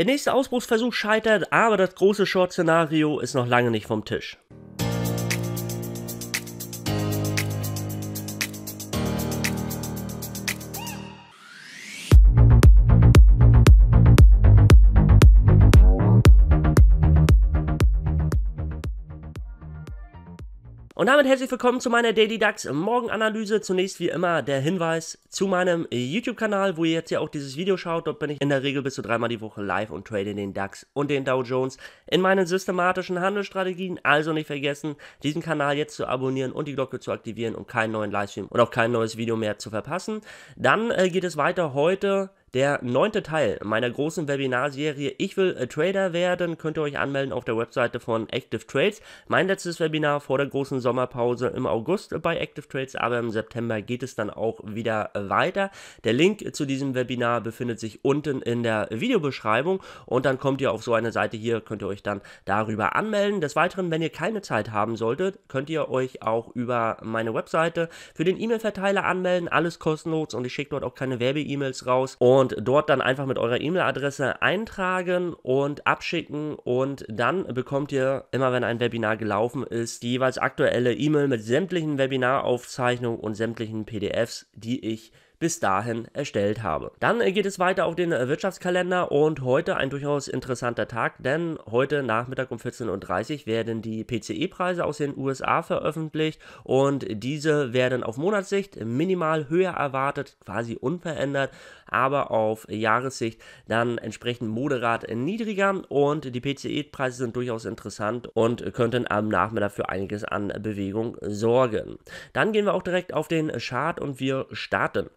Der nächste Ausbruchsversuch scheitert, aber das große Short-Szenario ist noch lange nicht vom Tisch. Und damit herzlich willkommen zu meiner Daily DAX Morgenanalyse. Zunächst wie immer der Hinweis zu meinem YouTube-Kanal, wo ihr jetzt ja auch dieses Video schaut. Dort bin ich in der Regel bis zu dreimal die Woche live und trade in den DAX und den Dow Jones in meinen systematischen Handelsstrategien. Also nicht vergessen, diesen Kanal jetzt zu abonnieren und die Glocke zu aktivieren, um keinen neuen Livestream und auch kein neues Video mehr zu verpassen. Dann äh, geht es weiter heute der neunte Teil meiner großen Webinarserie Ich will äh, Trader werden. Könnt ihr euch anmelden auf der Webseite von Active Trades. Mein letztes Webinar vor der großen Sommerpause im August bei Active Trades, aber im September geht es dann auch wieder äh, weiter. Der Link zu diesem Webinar befindet sich unten in der Videobeschreibung und dann kommt ihr auf so eine Seite hier, könnt ihr euch dann darüber anmelden. Des Weiteren, wenn ihr keine Zeit haben solltet, könnt ihr euch auch über meine Webseite für den E-Mail-Verteiler anmelden. Alles kostenlos und ich schicke dort auch keine Werbe-E-Mails raus. Und und dort dann einfach mit eurer E-Mail-Adresse eintragen und abschicken und dann bekommt ihr immer, wenn ein Webinar gelaufen ist, die jeweils aktuelle E-Mail mit sämtlichen Webinaraufzeichnungen und sämtlichen PDFs, die ich bis dahin erstellt habe. Dann äh, geht es weiter auf den äh, Wirtschaftskalender und heute ein durchaus interessanter Tag, denn heute Nachmittag um 14.30 Uhr werden die PCE-Preise aus den USA veröffentlicht und diese werden auf Monatssicht minimal höher erwartet, quasi unverändert, aber auf Jahressicht dann entsprechend moderat niedriger und die PCE-Preise sind durchaus interessant und könnten am Nachmittag für einiges an Bewegung sorgen. Dann gehen wir auch direkt auf den Chart und wir starten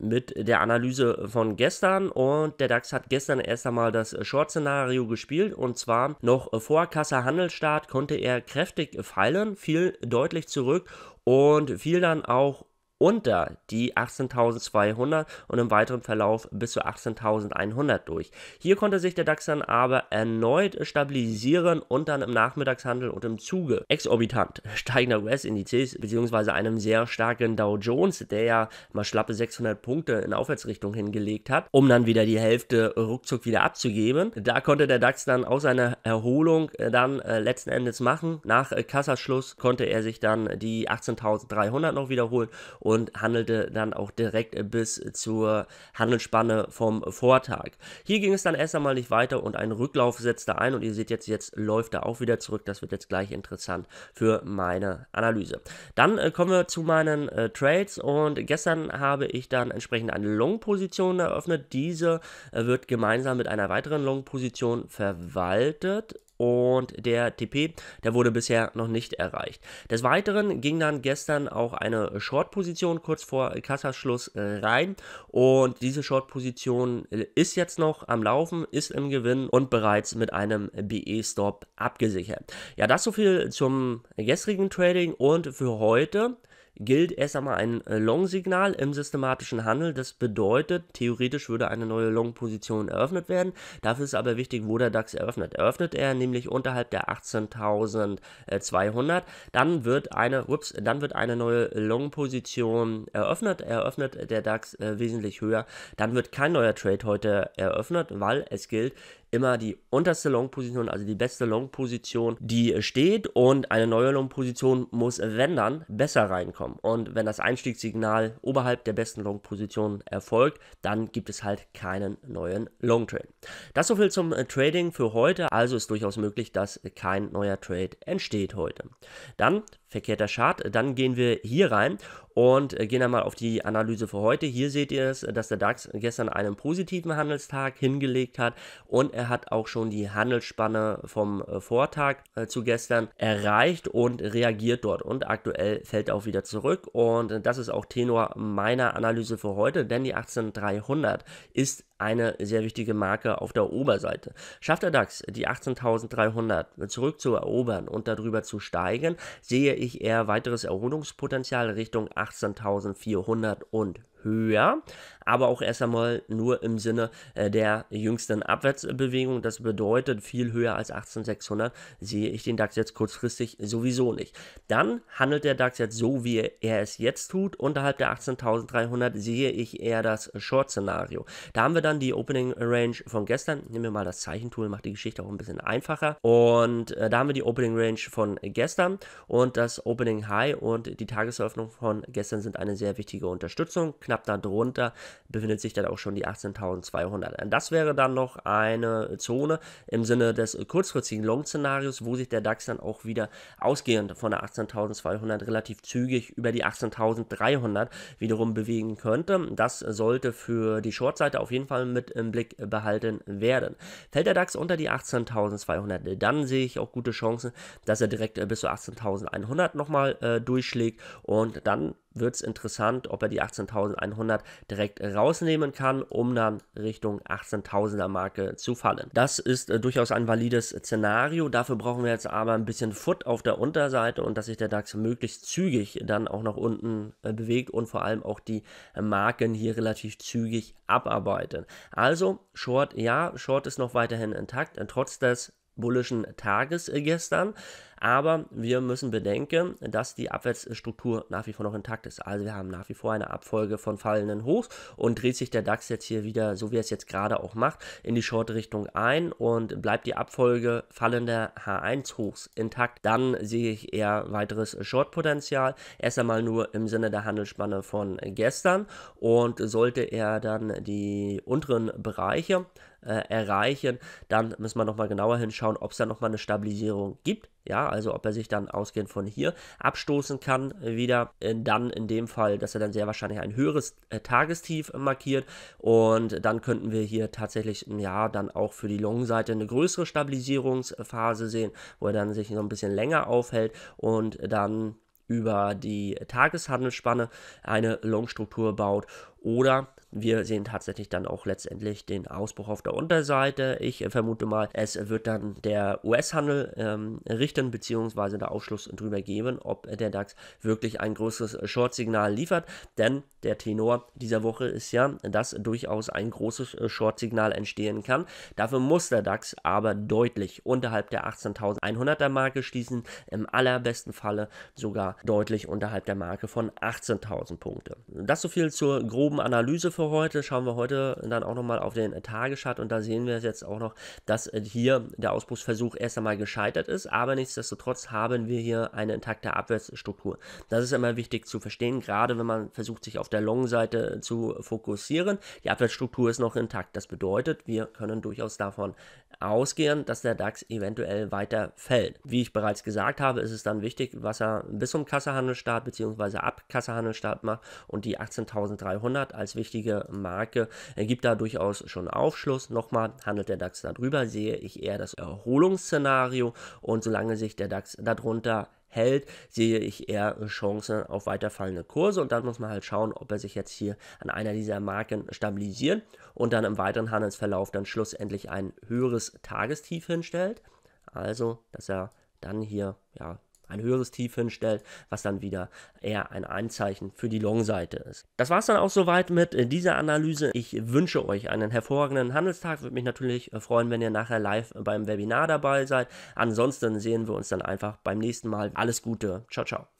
mit der Analyse von gestern und der DAX hat gestern erst einmal das äh, Short-Szenario gespielt und zwar noch äh, vor kassa handelsstart konnte er kräftig feilen, fiel deutlich zurück und fiel dann auch unter die 18.200 und im weiteren Verlauf bis zu 18.100 durch. Hier konnte sich der DAX dann aber erneut stabilisieren und dann im Nachmittagshandel und im Zuge exorbitant steigender US-Indizes beziehungsweise einem sehr starken Dow Jones, der ja mal schlappe 600 Punkte in Aufwärtsrichtung hingelegt hat, um dann wieder die Hälfte ruckzuck wieder abzugeben. Da konnte der DAX dann aus seiner Erholung äh, dann äh, letzten Endes machen. Nach äh, Kassaschluss konnte er sich dann die 18.300 noch wiederholen und und handelte dann auch direkt bis zur Handelsspanne vom Vortag. Hier ging es dann erst einmal nicht weiter und ein Rücklauf setzte ein und ihr seht jetzt, jetzt läuft er auch wieder zurück. Das wird jetzt gleich interessant für meine Analyse. Dann äh, kommen wir zu meinen äh, Trades und gestern habe ich dann entsprechend eine Long-Position eröffnet. Diese äh, wird gemeinsam mit einer weiteren Long-Position verwaltet und der TP, der wurde bisher noch nicht erreicht. Des Weiteren ging dann gestern auch eine Short-Position kurz vor Kassaschluss äh, rein und diese Short-Position äh, ist jetzt noch am Laufen, ist im Gewinn und bereits mit einem BE-Stop abgesichert. Ja, das so viel zum gestrigen Trading und für heute gilt erst einmal ein äh, Long-Signal im systematischen Handel. Das bedeutet, theoretisch würde eine neue Long-Position eröffnet werden. Dafür ist aber wichtig, wo der DAX eröffnet. Eröffnet er nämlich unterhalb der 18.200, dann wird eine, ups, dann wird eine neue Long-Position eröffnet. Eröffnet der DAX äh, wesentlich höher, dann wird kein neuer Trade heute eröffnet, weil es gilt, immer die unterste Long-Position, also die beste Long-Position, die äh, steht und eine neue Long-Position muss, wenn dann, besser reinkommen. Und wenn das Einstiegssignal oberhalb der besten Long-Position erfolgt, dann gibt es halt keinen neuen Long-Trade. Das so viel zum äh, Trading für heute. Also ist durchaus möglich, dass kein neuer Trade entsteht heute. Dann verkehrter Chart. Dann gehen wir hier rein und äh, gehen einmal auf die Analyse für heute. Hier seht ihr es, dass der DAX gestern einen positiven Handelstag hingelegt hat und er hat auch schon die Handelsspanne vom äh, Vortag äh, zu gestern erreicht und reagiert dort. Und aktuell fällt er auch wieder zurück. Und das ist auch Tenor meiner Analyse für heute, denn die 18300 ist eine sehr wichtige Marke auf der Oberseite. Schafft der DAX die 18.300 zurück zu erobern und darüber zu steigen, sehe ich eher weiteres Erholungspotenzial Richtung 18.400 und höher, aber auch erst einmal nur im Sinne äh, der jüngsten Abwärtsbewegung. Das bedeutet, viel höher als 18.600 sehe ich den DAX jetzt kurzfristig sowieso nicht. Dann handelt der DAX jetzt so, wie er es jetzt tut. Unterhalb der 18.300 sehe ich eher das Short-Szenario. Da haben wir dann die Opening Range von gestern. Nehmen wir mal das Zeichentool, macht die Geschichte auch ein bisschen einfacher. Und äh, da haben wir die Opening Range von gestern und das Opening High und die Tagesöffnung von gestern sind eine sehr wichtige Unterstützung knapp darunter befindet sich dann auch schon die 18.200. Äh, das wäre dann noch eine Zone im Sinne des äh, kurzfristigen Long-Szenarios, wo sich der DAX dann auch wieder ausgehend von der 18.200 relativ zügig über die 18.300 wiederum bewegen könnte. Das sollte für die Short-Seite auf jeden Fall mit im Blick behalten werden. Fällt der DAX unter die 18.200, dann sehe ich auch gute Chancen, dass er direkt äh, bis zu 18.100 nochmal äh, durchschlägt und dann wird es interessant, ob er die 18.100 direkt rausnehmen kann, um dann Richtung 18.000er Marke zu fallen. Das ist äh, durchaus ein valides Szenario. Dafür brauchen wir jetzt aber ein bisschen Foot auf der Unterseite und dass sich der DAX möglichst zügig dann auch nach unten äh, bewegt und vor allem auch die äh, Marken hier relativ zügig abarbeiten. Also Short, ja, Short ist noch weiterhin intakt, äh, trotz des bullischen Tages äh, gestern. Aber wir müssen bedenken, dass die Abwärtsstruktur nach wie vor noch intakt ist. Also wir haben nach wie vor eine Abfolge von fallenden Hochs und dreht sich der DAX jetzt hier wieder, so wie er es jetzt gerade auch macht, in die Short-Richtung ein und bleibt die Abfolge fallender H1-Hochs intakt, dann sehe ich eher weiteres Short-Potenzial. Erst einmal nur im Sinne der Handelsspanne von gestern und sollte er dann die unteren Bereiche äh, erreichen, dann müssen wir nochmal genauer hinschauen, ob es da nochmal eine Stabilisierung gibt ja, also ob er sich dann ausgehend von hier abstoßen kann, äh, wieder äh, dann in dem Fall, dass er dann sehr wahrscheinlich ein höheres äh, Tagestief markiert und dann könnten wir hier tatsächlich mm, ja dann auch für die Long-Seite eine größere Stabilisierungsphase sehen, wo er dann sich noch ein bisschen länger aufhält und dann über die Tageshandelsspanne eine Long-Struktur baut oder wir sehen tatsächlich dann auch letztendlich den Ausbruch auf der Unterseite. Ich äh, vermute mal, es wird dann der US-Handel ähm, richten, beziehungsweise der Ausschluss darüber geben, ob der DAX wirklich ein größeres Short-Signal liefert. Denn der Tenor dieser Woche ist ja, dass durchaus ein großes äh, Short-Signal entstehen kann. Dafür muss der DAX aber deutlich unterhalb der 18.100er Marke schließen, im allerbesten Falle sogar deutlich unterhalb der Marke von 18.000 Punkten. Das so viel zur groben Analyse für heute. Schauen wir heute dann auch nochmal auf den äh, Tageschart und da sehen wir jetzt auch noch, dass äh, hier der Ausbruchsversuch erst einmal gescheitert ist, aber nichtsdestotrotz haben wir hier eine intakte Abwärtsstruktur. Das ist immer wichtig zu verstehen, gerade wenn man versucht, sich auf der Long-Seite äh, zu fokussieren. Die Abwärtsstruktur ist noch intakt. Das bedeutet, wir können durchaus davon ausgehen, dass der DAX eventuell weiter fällt. Wie ich bereits gesagt habe, ist es dann wichtig, was er bis zum Kassehandelstart bzw. ab Kassehandelstart macht und die 18.300 als wichtige Marke ergibt da durchaus schon Aufschluss. Nochmal handelt der DAX darüber, sehe ich eher das Erholungsszenario und solange sich der DAX darunter hält, sehe ich eher Chancen auf weiterfallende Kurse und dann muss man halt schauen, ob er sich jetzt hier an einer dieser Marken stabilisieren und dann im weiteren Handelsverlauf dann schlussendlich ein höheres Tagestief hinstellt. Also, dass er dann hier ja, ein höheres Tief hinstellt, was dann wieder eher ein Anzeichen für die Long-Seite ist. Das war es dann auch soweit mit äh, dieser Analyse. Ich wünsche euch einen hervorragenden Handelstag. Würde mich natürlich äh, freuen, wenn ihr nachher live beim Webinar dabei seid. Ansonsten sehen wir uns dann einfach beim nächsten Mal. Alles Gute. Ciao, ciao.